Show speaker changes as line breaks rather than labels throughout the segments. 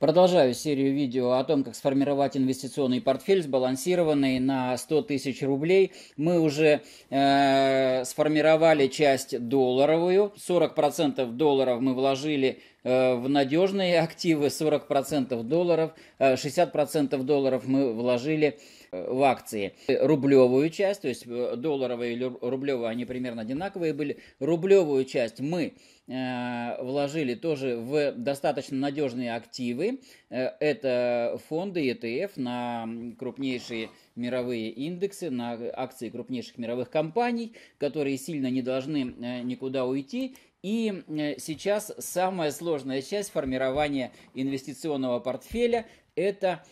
Продолжаю серию видео о том, как сформировать инвестиционный портфель, сбалансированный на 100 тысяч рублей. Мы уже э, сформировали часть долларовую. 40% долларов мы вложили э, в надежные активы, 40% долларов, э, 60% долларов мы вложили э, в акции. Рублевую часть, то есть э, долларовые или рублевые, они примерно одинаковые были. Рублевую часть мы Э, вложили тоже в достаточно надежные активы. Э, это фонды ETF на крупнейшие мировые индексы, на акции крупнейших мировых компаний, которые сильно не должны э, никуда уйти. И сейчас самая сложная часть формирования инвестиционного портфеля – это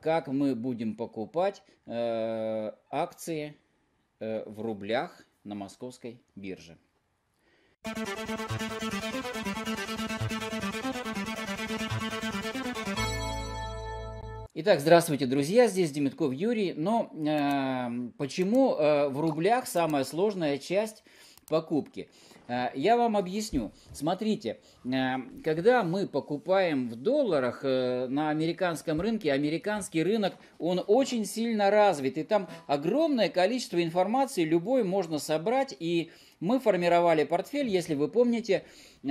как мы будем покупать акции в рублях на московской бирже. Итак, здравствуйте, друзья, здесь Демитков Юрий. Но э, почему э, в рублях самая сложная часть покупки? Э, я вам объясню. Смотрите, э, когда мы покупаем в долларах э, на американском рынке, американский рынок, он очень сильно развит, и там огромное количество информации любой можно собрать и э, мы формировали портфель, если вы помните, э,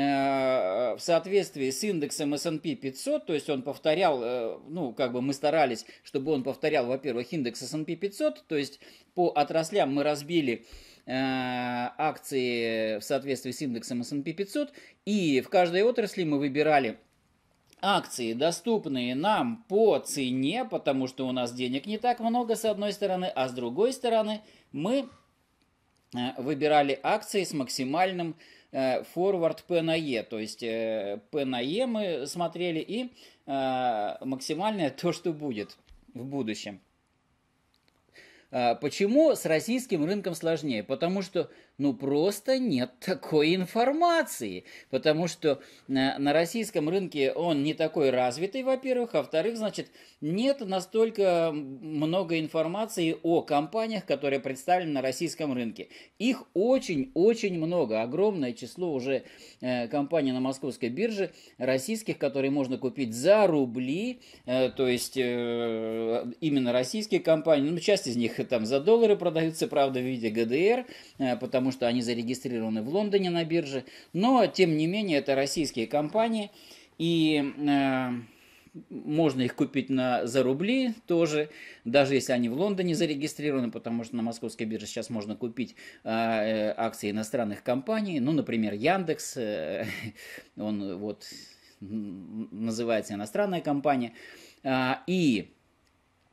в соответствии с индексом S&P 500, то есть он повторял, э, ну, как бы мы старались, чтобы он повторял, во-первых, индекс S&P 500, то есть по отраслям мы разбили э, акции в соответствии с индексом S&P 500, и в каждой отрасли мы выбирали акции, доступные нам по цене, потому что у нас денег не так много с одной стороны, а с другой стороны мы Э, выбирали акции с максимальным форвард э, P на E, то есть э, P на E мы смотрели и максимальное то, что будет в будущем. Почему с российским рынком сложнее? Потому что ну просто нет такой информации, потому что на, э, на российском рынке он не такой развитый, во-первых, а во-вторых, значит, нет настолько много информации о компаниях, которые представлены на российском рынке. Их очень-очень много, огромное число уже э, компаний на московской бирже российских, которые можно купить за рубли, э, то есть э, именно российские компании, ну часть из них там за доллары продаются, правда, в виде ГДР, э, потому потому что они зарегистрированы в Лондоне на бирже. Но, тем не менее, это российские компании, и э, можно их купить на, за рубли тоже, даже если они в Лондоне зарегистрированы, потому что на московской бирже сейчас можно купить а, э, акции иностранных компаний, ну, например, Яндекс, э, он вот называется иностранная компания, а, э, и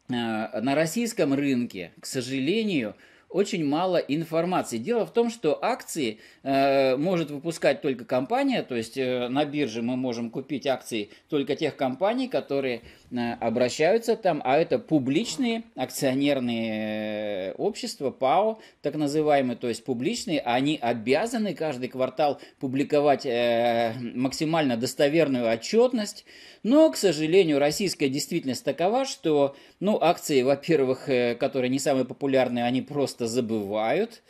на российском рынке, к сожалению, очень мало информации. Дело в том, что акции э, может выпускать только компания, то есть э, на бирже мы можем купить акции только тех компаний, которые Э, обращаются там, а это публичные акционерные э, общества, ПАО, так называемые, то есть публичные, они обязаны каждый квартал публиковать э, максимально достоверную отчетность, но, к сожалению, российская действительность такова, что, ну, акции, во-первых, которые не самые популярные, они просто забывают,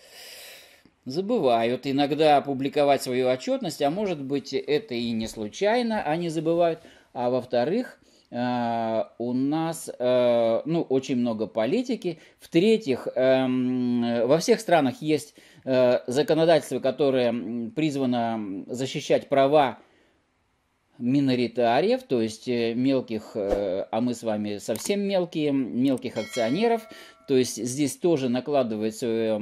забывают иногда публиковать свою отчетность, а может быть это и не случайно, они забывают, а во-вторых, Э, у нас э, ну, очень много политики. В-третьих, эм, во всех странах есть э, законодательство, которое призвано защищать права миноритариев, то есть мелких, а мы с вами совсем мелкие, мелких акционеров. То есть здесь тоже накладывается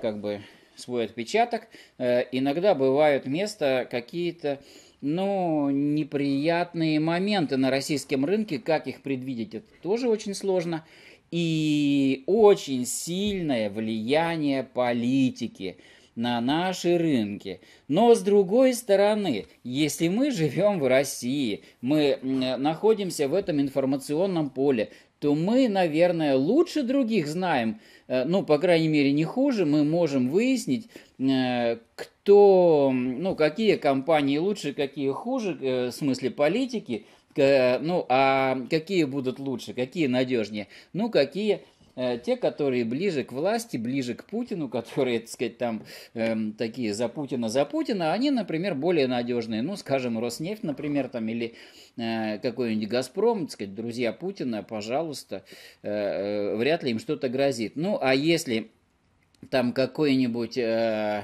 как бы, свой отпечаток. Иногда бывают места какие-то но неприятные моменты на российском рынке, как их предвидеть, это тоже очень сложно. И очень сильное влияние политики на наши рынки. Но с другой стороны, если мы живем в России, мы находимся в этом информационном поле, то мы, наверное, лучше других знаем, э, ну, по крайней мере, не хуже, мы можем выяснить, кто э, то ну, какие компании лучше, какие хуже, э, в смысле политики, ну, а какие будут лучше, какие надежнее? Ну, какие э, те, которые ближе к власти, ближе к Путину, которые, так сказать, там э, такие за Путина, за Путина, они, например, более надежные. Ну, скажем, Роснефть, например, там, или э, какой-нибудь Газпром, так сказать, друзья Путина, пожалуйста, э, э вряд ли им что-то грозит. Ну, а если там какой-нибудь... Э,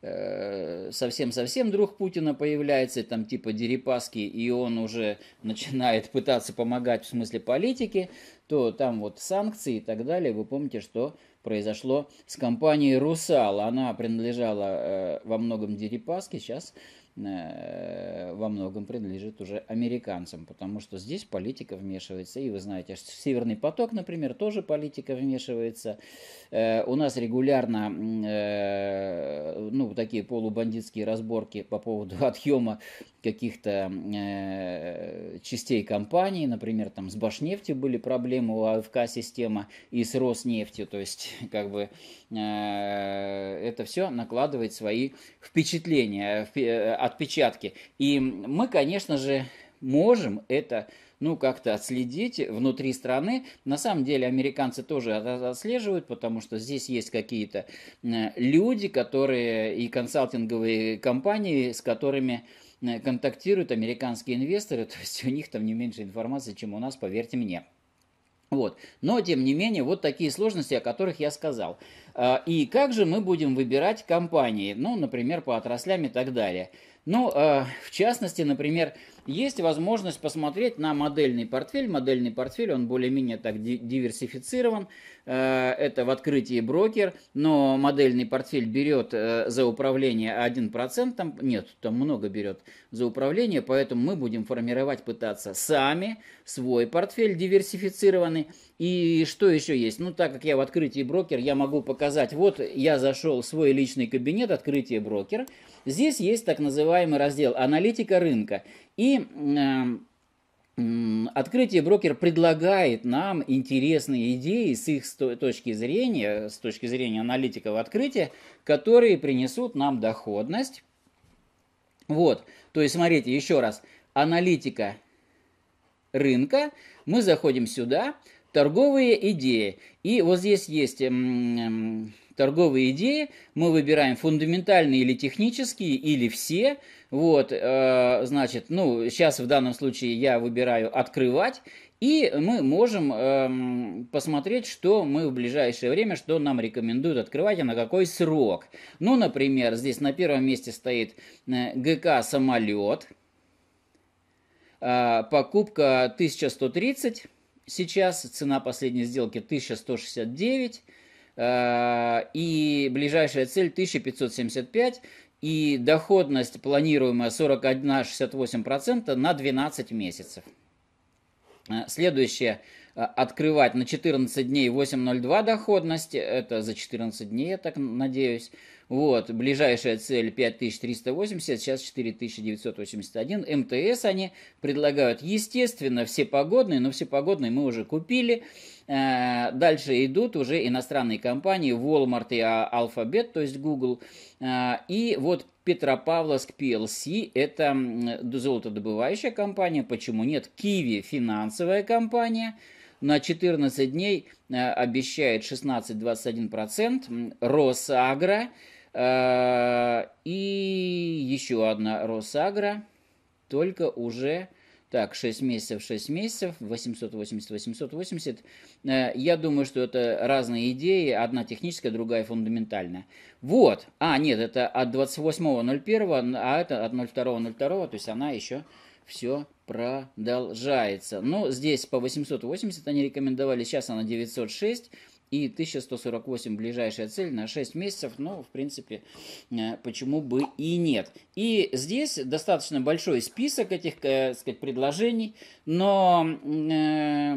Э, совсем-совсем друг Путина появляется, там типа Дерипаски, и он уже начинает пытаться помогать в смысле политики, то там вот санкции и так далее. Вы помните, что произошло с компанией «Русал». Она принадлежала э, во многом Дерипаске, сейчас Э, во многом принадлежит уже американцам, потому что здесь политика вмешивается, и вы знаете, что Северный поток, например, тоже политика вмешивается. Э, у нас регулярно э, ну, такие полубандитские разборки по поводу отъема каких-то частей компании, например, там с Башнефтью были проблемы у АФК-системы и с Роснефтью, то есть как бы это все накладывает свои впечатления отпечатки. И мы, конечно же, можем это ну, как-то отследить внутри страны. На самом деле американцы тоже отслеживают, потому что здесь есть какие-то э, люди, которые и консалтинговые компании, с которыми э, контактируют американские инвесторы, то есть у них там не меньше информации, чем у нас, поверьте мне. Вот. Но, тем не менее, вот такие сложности, о которых я сказал. А, и как же мы будем выбирать компании, ну, например, по отраслям и так далее – ну, э, в частности, например, есть возможность посмотреть на модельный портфель. Модельный портфель, он более-менее так диверсифицирован. Э, это в открытии брокер, но модельный портфель берет э, за управление 1%, там, нет, там много берет за управление, поэтому мы будем формировать, пытаться сами свой портфель диверсифицированный. И что еще есть? Ну, так как я в открытии брокер, я могу показать, вот я зашел в свой личный кабинет, открытие брокер. Здесь есть так называемый раздел «Аналитика рынка». И Открытие брокер предлагает нам интересные идеи с их точки зрения, с точки зрения аналитиков открытия, которые принесут нам доходность. Вот, то есть смотрите еще раз, аналитика рынка, мы заходим сюда, торговые идеи, и вот здесь есть торговые идеи, мы выбираем фундаментальные или технические, или все. Вот, э, значит, ну, сейчас в данном случае я выбираю «Открывать», и мы можем эм, посмотреть, что мы в ближайшее время, что нам рекомендуют открывать и а на какой срок. Ну, например, здесь на первом месте стоит э, ГК «Самолет», э, покупка 1130, сейчас цена последней сделки 1169, Э, и ближайшая цель 1575, и доходность планируемая 41,68% на 12 месяцев. Э, следующее, э, открывать на 14 дней 8.02 доходность, это за 14 дней, я так надеюсь. Вот, ближайшая цель 5380, сейчас 4981. МТС они предлагают, естественно, все погодные, но все погодные мы уже купили. Э, дальше идут уже иностранные компании Walmart и а, Alphabet, то есть Google. Э, и вот Петропавловск PLC – это золотодобывающая компания, почему нет? Киви – финансовая компания, на 14 дней э, обещает 16-21%, Росагра и еще одна Росагра, только уже так, 6 месяцев, 6 месяцев, 880, 880. Э, я думаю, что это разные идеи, одна техническая, другая фундаментальная. Вот, а, нет, это от 28.01, а это от 02.02, .02, то есть она еще все продолжается. Но здесь по 880 они рекомендовали, сейчас она 906, и 1148 ближайшая цель на 6 месяцев, но в принципе, э, почему бы и нет. И здесь достаточно большой список этих, э, так сказать, предложений, но, э,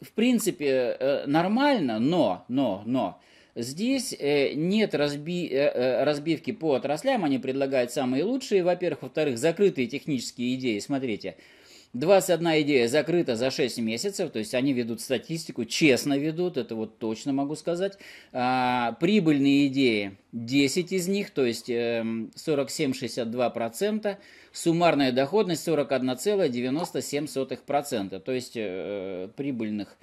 в принципе, нормально, но, но, но, Здесь нет разби... разбивки по отраслям, они предлагают самые лучшие, во-первых. Во-вторых, закрытые технические идеи, смотрите – 21 идея закрыта за 6 месяцев, то есть они ведут статистику, честно ведут, это вот точно могу сказать. А, прибыльные идеи 10 из них, то есть 47,62%, эм, суммарная доходность 41,97%, то есть э, прибыльных,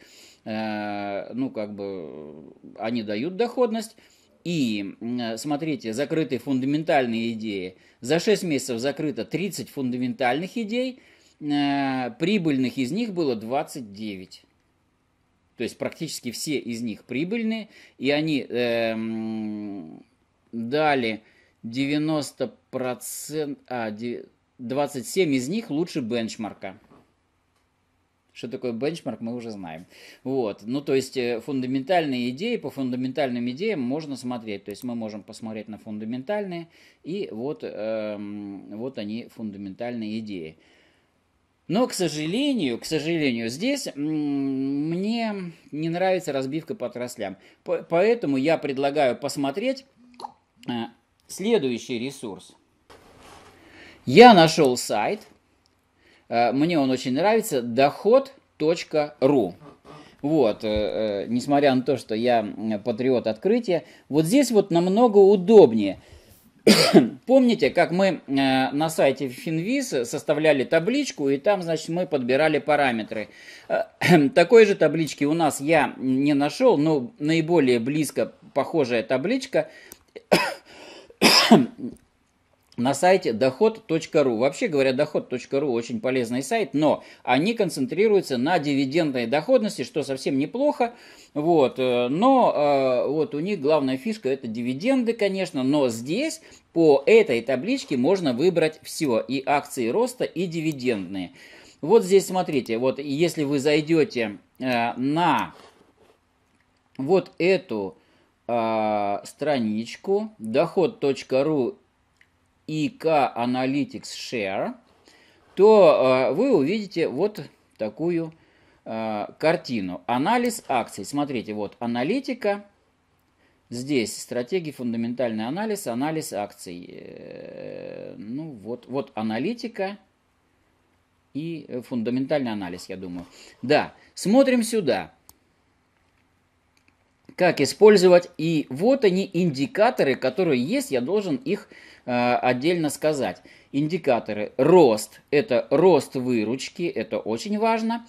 э, ну как бы они дают доходность. И, э, смотрите, закрытые фундаментальные идеи. За 6 месяцев закрыто 30 фундаментальных идей, Э, прибыльных из них было 29. То есть практически все из них прибыльные, и они э, дали 90%, а, 27 из них лучше бенчмарка. Что такое бенчмарк, мы уже знаем. Вот. Ну, то есть, э, фундаментальные идеи, по фундаментальным идеям можно смотреть. То есть, мы можем посмотреть на фундаментальные, и вот, эм, вот они, фундаментальные идеи. Но, к сожалению, к сожалению, здесь мне не нравится разбивка по отраслям. Поэтому я предлагаю посмотреть э, следующий ресурс. Я нашел сайт, э, мне он очень нравится, доход.ру. Вот, э, несмотря на то, что я патриот открытия, вот здесь вот намного удобнее – Помните, как мы э, на сайте Финвиз составляли табличку, и там, значит, мы подбирали параметры. Э, такой же таблички у нас я не нашел, но наиболее близко похожая табличка на сайте доход.ру. Вообще говоря, доход.ру очень полезный сайт, но они концентрируются на дивидендной доходности, что совсем неплохо. Вот. Э, но э, вот у них главная фишка это дивиденды, конечно, но здесь по этой табличке можно выбрать все, и акции роста, и дивидендные. Вот здесь смотрите, вот если вы зайдете э, на вот эту страничку доход.ру IK Analytics Share, то э, вы увидите вот такую э, картину. Анализ акций. Смотрите, вот аналитика. Здесь стратегии, фундаментальный анализ, анализ акций. Э, ну вот, вот аналитика и фундаментальный анализ, я думаю. Да, смотрим сюда как использовать. И вот они индикаторы, которые есть, я должен их э, отдельно сказать. Индикаторы. Рост. Это рост выручки, это очень важно.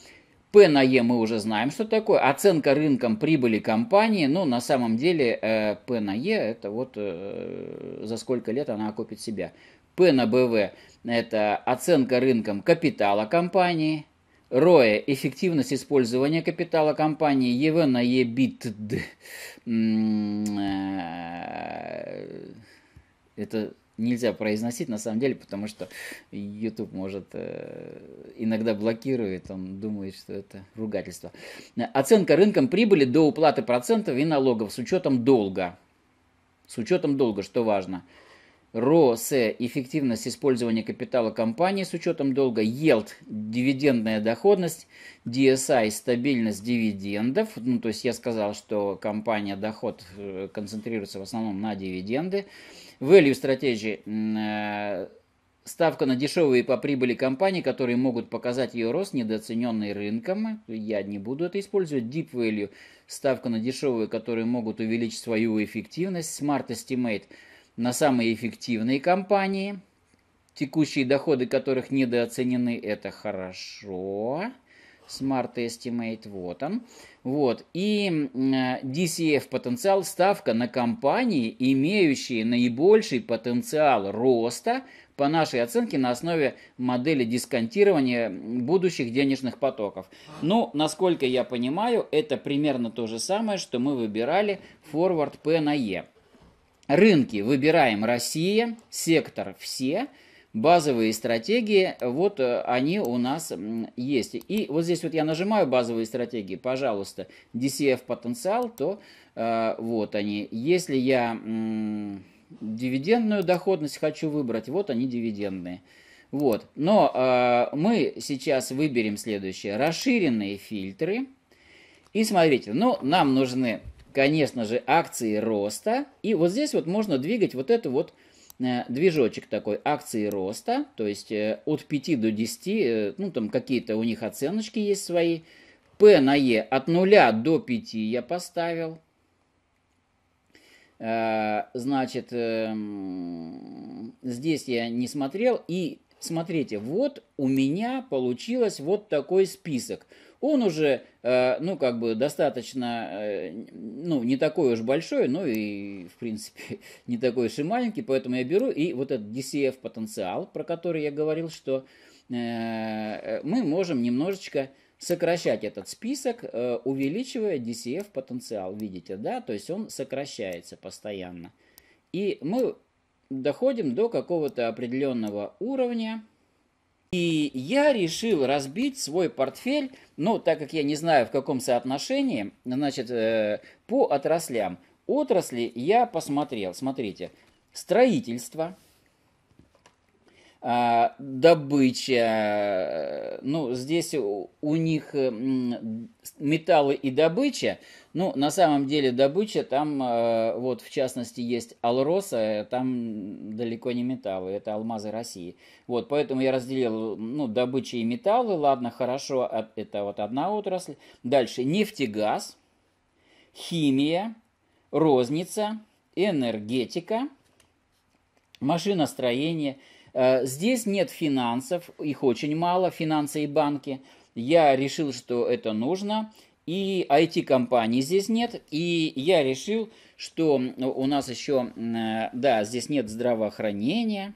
p на Е мы уже знаем, что такое. Оценка рынком прибыли компании. Но ну, на самом деле э, П на Е это вот э, за сколько лет она окупит себя. P на BV это оценка рынком капитала компании. Роя – эффективность использования капитала компании ЕВ на EBITD. Это нельзя произносить на самом деле, потому что YouTube может э, иногда блокирует, он думает, что это ругательство. Оценка рынком прибыли до уплаты процентов и налогов с учетом долга. С учетом долга, что важно – РОСЭ – эффективность использования капитала компании с учетом долга, ЕЛД – дивидендная доходность, DSI – стабильность дивидендов. Ну, то есть я сказал, что компания доход э, концентрируется в основном на дивиденды. Value Strategy – э, ставка на дешевые по прибыли компании, которые могут показать ее рост, недооцененный рынком. Я не буду это использовать. Deep Value – ставка на дешевые, которые могут увеличить свою эффективность. Smart Estimate – на самые эффективные компании, текущие доходы которых недооценены, это хорошо. Smart Estimate, вот он. Вот. И э, DCF потенциал ставка на компании, имеющие наибольший потенциал роста, по нашей оценке, на основе модели дисконтирования будущих денежных потоков. Ну, насколько я понимаю, это примерно то же самое, что мы выбирали forward P на E. Рынки выбираем Россия, сектор все, базовые стратегии, вот э, они у нас есть. И вот здесь вот я нажимаю базовые стратегии, пожалуйста, DCF потенциал, то э, вот они. Если я э, дивидендную доходность хочу выбрать, вот они дивидендные. Вот, но э, мы сейчас выберем следующее, расширенные фильтры. И смотрите, ну, нам нужны конечно же, акции роста. И вот здесь вот можно двигать вот эту вот э, движочек такой акции роста, то есть э, от 5 до 10, э, ну там какие-то у них оценочки есть свои. P на E от 0 до 5 я поставил. Значит, эм, здесь я не смотрел. И смотрите, вот у меня получилось вот такой список он уже, э, ну, как бы, достаточно, э, ну, не такой уж большой, но и, в принципе, не такой уж и маленький, поэтому я беру и вот этот DCF-потенциал, про который я говорил, что э, мы можем немножечко сокращать этот список, увеличивая DCF-потенциал, видите, да, то есть он сокращается постоянно. И мы доходим до какого-то определенного уровня, и я решил разбить свой портфель, но так как я не знаю в каком соотношении, значит, э, по отраслям. Отрасли я посмотрел, смотрите, строительство – а, добыча, э, ну, здесь у них металлы и добыча, ну, на самом деле добыча там, э, вот, в частности, есть Алроса, там далеко не металлы, это алмазы России. Вот, поэтому я разделил, ну, добыча и металлы, ладно, хорошо, это вот одна отрасль. Дальше нефтегаз, химия, розница, энергетика, машиностроение – Э, здесь нет финансов, их очень мало, финансы и банки. Я решил, что это нужно. И IT-компании здесь нет. И я решил, что у нас еще, э, да, здесь нет здравоохранения.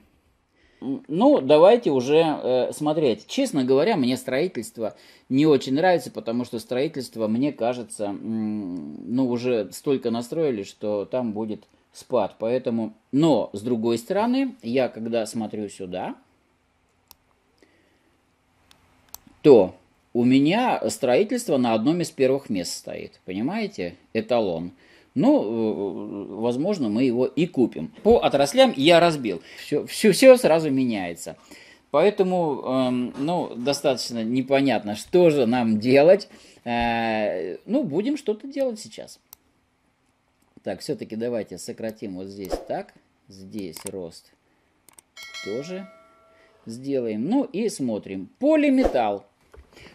Ну, давайте уже э, смотреть. Честно говоря, мне строительство не очень нравится, потому что строительство, мне кажется, ну, уже столько настроили, что там будет спад. Поэтому, но с другой стороны, я когда смотрю сюда, то у меня строительство на одном из первых мест стоит. Понимаете? Эталон. Ну, э, э, возможно, мы его и купим. По отраслям я разбил. Все, все, все сразу меняется. Поэтому, эм, ну, достаточно непонятно, что же нам делать. Э, ну, будем что-то делать сейчас. Так, все-таки давайте сократим вот здесь так. Здесь рост тоже сделаем. Ну и смотрим. Полиметалл.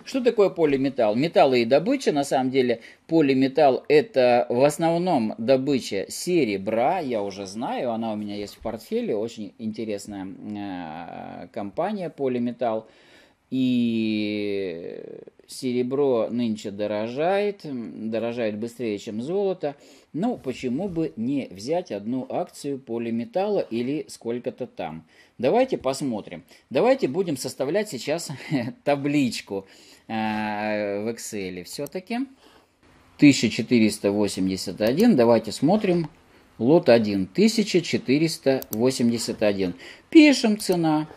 Что такое полиметалл? Металлы и добыча. На самом деле полиметалл это в основном добыча серебра. Я уже знаю, она у меня есть в портфеле. Очень интересная э, компания полиметалл. И серебро нынче дорожает, дорожает быстрее, чем золото. Ну, почему бы не взять одну акцию полиметалла или сколько-то там? Давайте посмотрим. Давайте будем составлять сейчас табличку а, в Excel все-таки. 1481. Давайте смотрим. Лот 1. 1481. Пишем цена.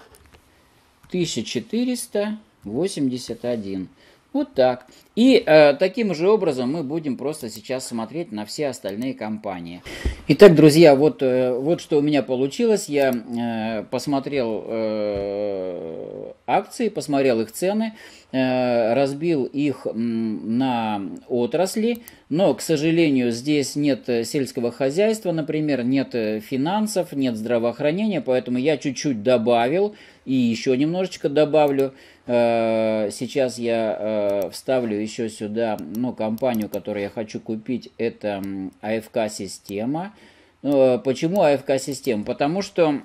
1481. Вот так. И э, таким же образом мы будем просто сейчас смотреть на все остальные компании. Итак, друзья, вот, э, вот что у меня получилось. Я э, посмотрел э, акции, посмотрел их цены, э, разбил их м, на отрасли, но, к сожалению, здесь нет э, сельского хозяйства, например, нет э, финансов, нет здравоохранения, поэтому я чуть-чуть добавил. И еще немножечко добавлю. Э, сейчас я э, вставлю еще сюда ну, компанию, которую я хочу купить. Это АФК-система. Ну, э, почему АФК-система? Потому что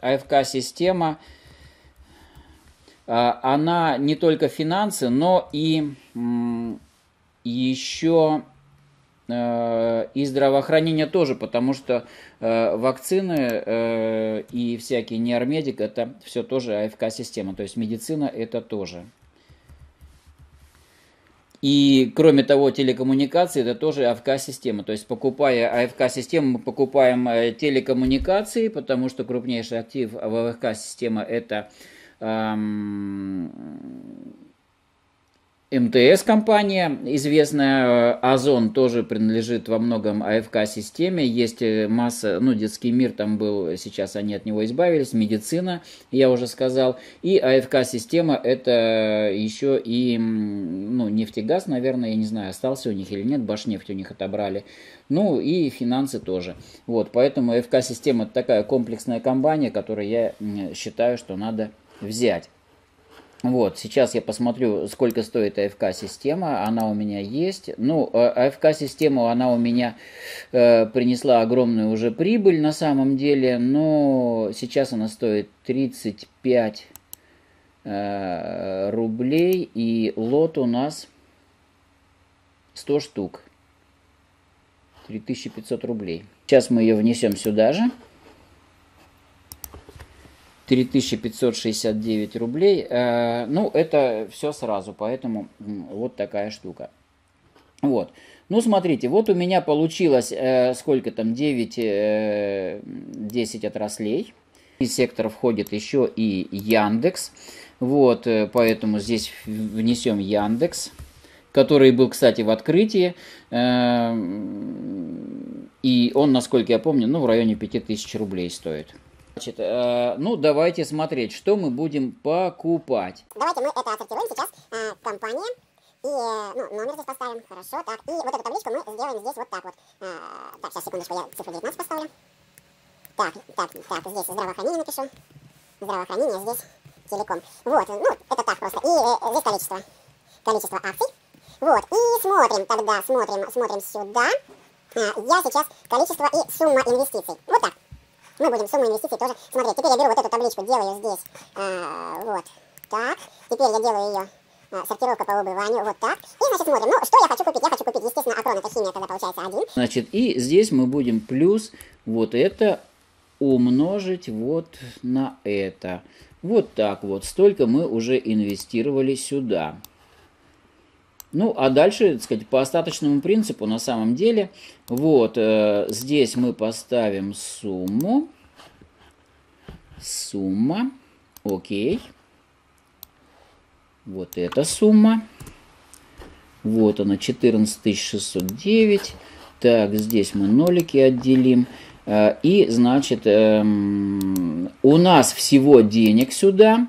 АФК-система, она не только финансы, но и еще и здравоохранения тоже, потому что э, вакцины э, и всякие неармедик – это все тоже АФК-система, то есть медицина – это тоже. И, кроме того, телекоммуникации – это тоже АФК-система. То есть, покупая АФК-систему, мы покупаем э, телекоммуникации, потому что крупнейший актив в АФК-система – это эм, МТС-компания известная, э, Озон тоже принадлежит во многом АФК-системе, есть э, масса, ну, детский мир там был, сейчас они от него избавились, медицина, я уже сказал, и АФК-система это еще и, ну, нефтегаз, наверное, я не знаю, остался у них или нет, башнефть у них отобрали, ну, и финансы тоже. Вот, поэтому АФК-система это такая комплексная компания, которую я считаю, что надо взять. Вот, сейчас я посмотрю, сколько стоит АФК-система, она у меня есть. Ну, а, АФК-систему она у меня э, принесла огромную уже прибыль на самом деле, но сейчас она стоит 35 э, рублей, и лот у нас 100 штук, 3500 рублей. Сейчас мы ее внесем сюда же. 4569 рублей. Э, ну, это все сразу, поэтому вот такая штука. Вот. Ну, смотрите, вот у меня получилось, э, сколько там, 9, 10 э, отраслей. Из сектора входит еще и Яндекс. Вот, поэтому здесь внесем Яндекс, который был, кстати, в открытии. И он, насколько я помню, ну, в районе 5000 рублей стоит. Значит, э, ну давайте смотреть, что мы будем покупать. Давайте мы это отсортируем сейчас. Э, компания. И, э, ну, номер здесь поставим, хорошо, так. И вот эту табличку мы сделаем здесь вот так вот. Э, так, сейчас, секундочку, я цифру 19 поставлю. Так, так, так, здесь здравоохранение напишу. Здравоохранение здесь телеком. Вот, ну, это так просто. И э, здесь количество. Количество акций. Вот, и смотрим тогда, смотрим, смотрим сюда. Э, я сейчас количество и сумма инвестиций. Вот так мы будем сумму инвестиций тоже смотреть. Теперь я беру вот эту табличку, делаю здесь, а, вот так. Теперь я делаю ее а, сортировка по убыванию, вот так. И, значит, смотрим, ну, что я хочу купить? Я хочу купить, естественно, акрон, это химия, тогда получается один. Значит, и здесь мы будем плюс вот это умножить вот на это. Вот так вот, столько мы уже инвестировали сюда. Ну, а дальше, так сказать, по остаточному принципу на самом деле, вот, э, здесь мы поставим сумму, сумма, окей, вот эта сумма, вот она, 14609, так, здесь мы нолики отделим, э, и, значит, э, у нас всего денег сюда,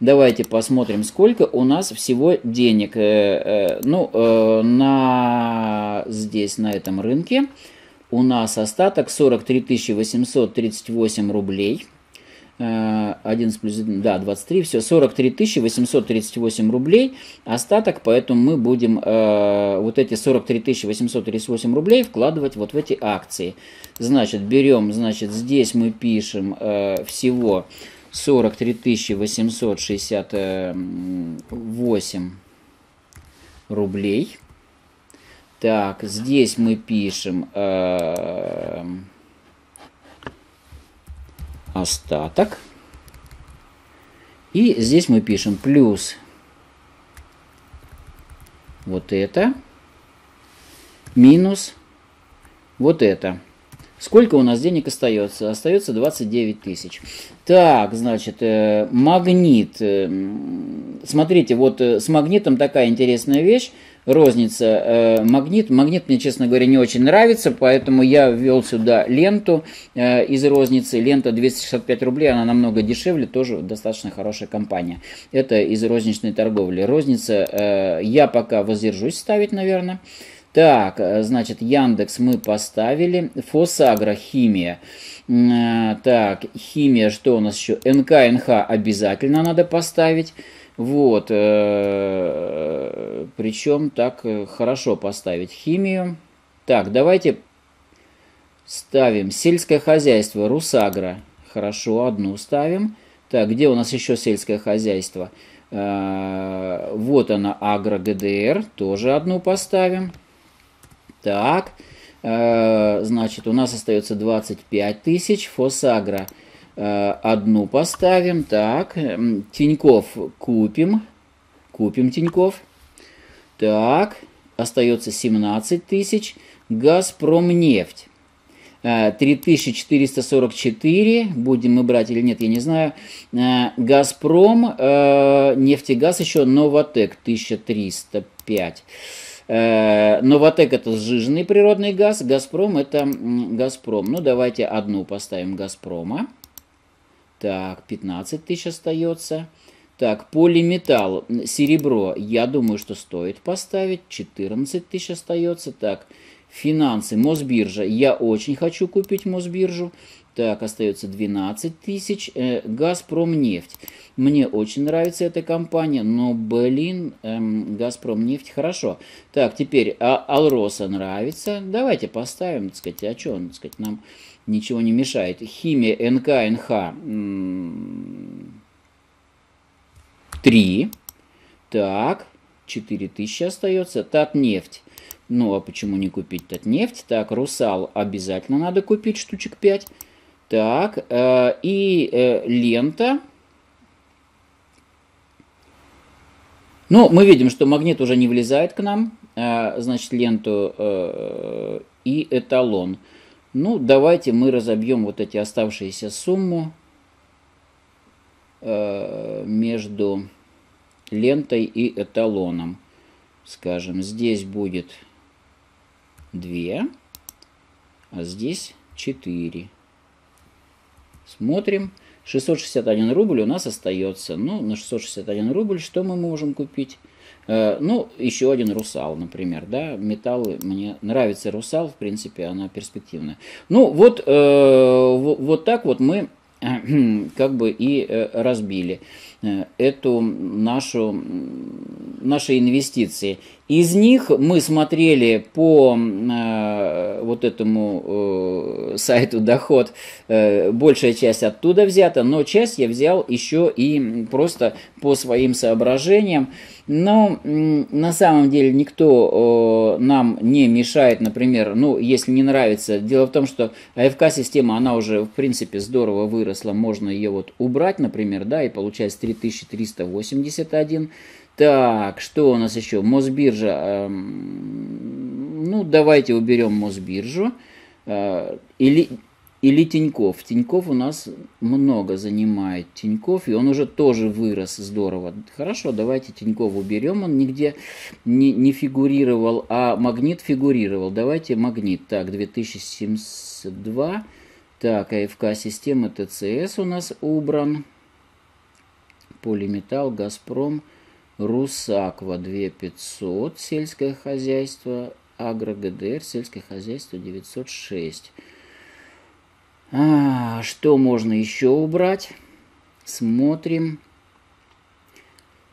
Давайте посмотрим, сколько у нас всего денег э, э, ну, э, на, здесь, на этом рынке. У нас остаток 43 838 рублей. 11 плюс, да, 23, все, 43 838 рублей остаток, поэтому мы будем э, вот эти 43 838 рублей вкладывать вот в эти акции. Значит, берем, значит, здесь мы пишем э, всего 43 868 эм, рублей. Так, здесь мы пишем э, остаток. И здесь мы пишем плюс вот это, минус вот это. Сколько у нас денег остается? Остается 29 тысяч. Так, значит, э, магнит. Э, смотрите, вот э, с магнитом такая интересная вещь. Розница. Магнит. Магнит мне, честно говоря, не очень нравится, поэтому я ввел сюда ленту из розницы. Лента 265 рублей, она намного дешевле, тоже достаточно хорошая компания. Это из розничной торговли. Розница я пока воздержусь ставить, наверное. Так, э, значит, Яндекс мы поставили. Фосагра, химия. Э, так, химия, что у нас еще? НК, обязательно надо поставить. Вот, э, причем так хорошо поставить химию. Так, давайте ставим сельское хозяйство, Русагра. Хорошо, одну ставим. Так, где у нас еще сельское хозяйство? Вот она, Агро ГДР, тоже одну поставим. Так, э, значит, у нас остается 25 тысяч. Фосагра э, одну поставим. Так, Тиньков купим. Купим Тиньков. Так, остается 17 тысяч. Газпромнефть. 3444, э, будем мы брать или нет, я не знаю. Газпром, нефтегаз еще, Новотек 1305. Э, Новотек это сжиженный природный газ, Газпром это Газпром. Ну, давайте одну поставим Газпрома. Так, 15 тысяч остается. Так, полиметалл, серебро, я думаю, что стоит поставить. 14 тысяч остается. Так, финансы, Мосбиржа. Я очень хочу купить Мосбиржу. Так, остается 12 тысяч. Э, Газпромнефть. Мне очень нравится эта компания, но, блин, эм, Газпромнефть хорошо. Так, теперь а, Алроса нравится. Давайте поставим, так сказать, а что он, так сказать, нам ничего не мешает. Химия НКНХ НХ. 3. Так, тысячи остается. нефть. Ну, а почему не купить тот нефть? Так, Русал обязательно надо купить штучек 5. Так, э, и э, лента. Ну, мы видим, что магнит уже не влезает к нам, э, значит, ленту э, и эталон. Ну, давайте мы разобьем вот эти оставшиеся сумму э, между лентой и эталоном. Скажем, здесь будет 2, а здесь 4. Смотрим. 661 рубль у нас остается. Ну, на 661 рубль что мы можем купить? Э, ну, еще один русал, например, да, металлы, мне нравится русал, в принципе, она перспективная. Ну, вот, э, вот так вот мы как бы и э, разбили э, эту нашу, наши инвестиции. Из них мы смотрели по э, вот этому э, сайту доход, э, большая часть оттуда взята, но часть я взял еще и просто по своим соображениям. Э, но на самом деле никто нам не мешает, например, ну, если не нравится. Дело в том, что АФК-система, она уже, в принципе, здорово выросла. Можно ее вот убрать, например, да, и получается 3381. Так, что у нас еще? Мосбиржа. Эм, ну, давайте уберем Мосбиржу. Э, или или Тиньков. Тиньков у нас много занимает Тиньков, и он уже тоже вырос здорово. Хорошо, давайте Тиньков уберем, он нигде не, не фигурировал, а магнит фигурировал. Давайте магнит. Так, 2072. Так, АФК система ТЦС у нас убран. Полиметалл, Газпром, Русаква 2500, сельское хозяйство, Агро ГДР, сельское хозяйство 906. А, что можно еще убрать? Смотрим.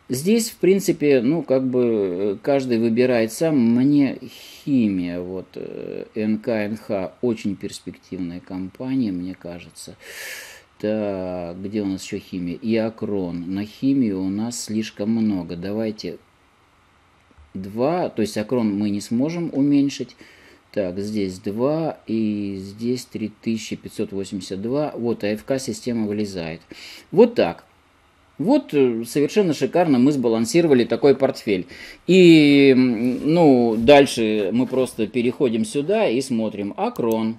Здесь, в принципе, ну, как бы э, каждый выбирает сам. Мне химия, вот, э, НКНХ, очень перспективная компания, мне кажется. Так, где у нас еще химия? И Иокрон. На химию у нас слишком много. Давайте два. то есть акрон мы не сможем уменьшить. Так, здесь 2 и здесь 3582. Вот АФК-система вылезает. Вот так. Вот э, совершенно шикарно мы сбалансировали такой портфель. И, ну, дальше мы просто переходим сюда и смотрим. Акрон.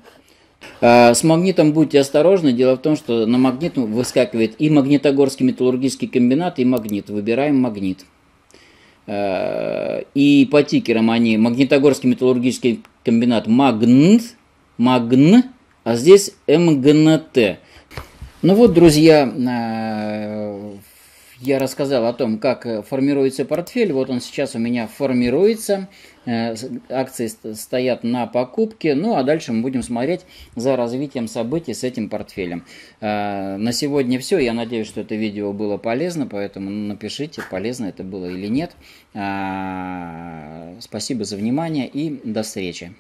А, с магнитом будьте осторожны. Дело в том, что на магнит выскакивает и магнитогорский металлургический комбинат, и магнит. Выбираем магнит. А, и по тикерам они, магнитогорский металлургический комбинат магн, магн, а здесь МГНТ. Ну вот, друзья, э, я рассказал о том, как э, формируется портфель. Вот он сейчас у меня формируется. Э, акции стоят на покупке. Ну а дальше мы будем смотреть за развитием событий с этим портфелем. Э, на сегодня все. Я надеюсь, что это видео было полезно. Поэтому напишите, полезно это было или нет. Спасибо за внимание и до встречи.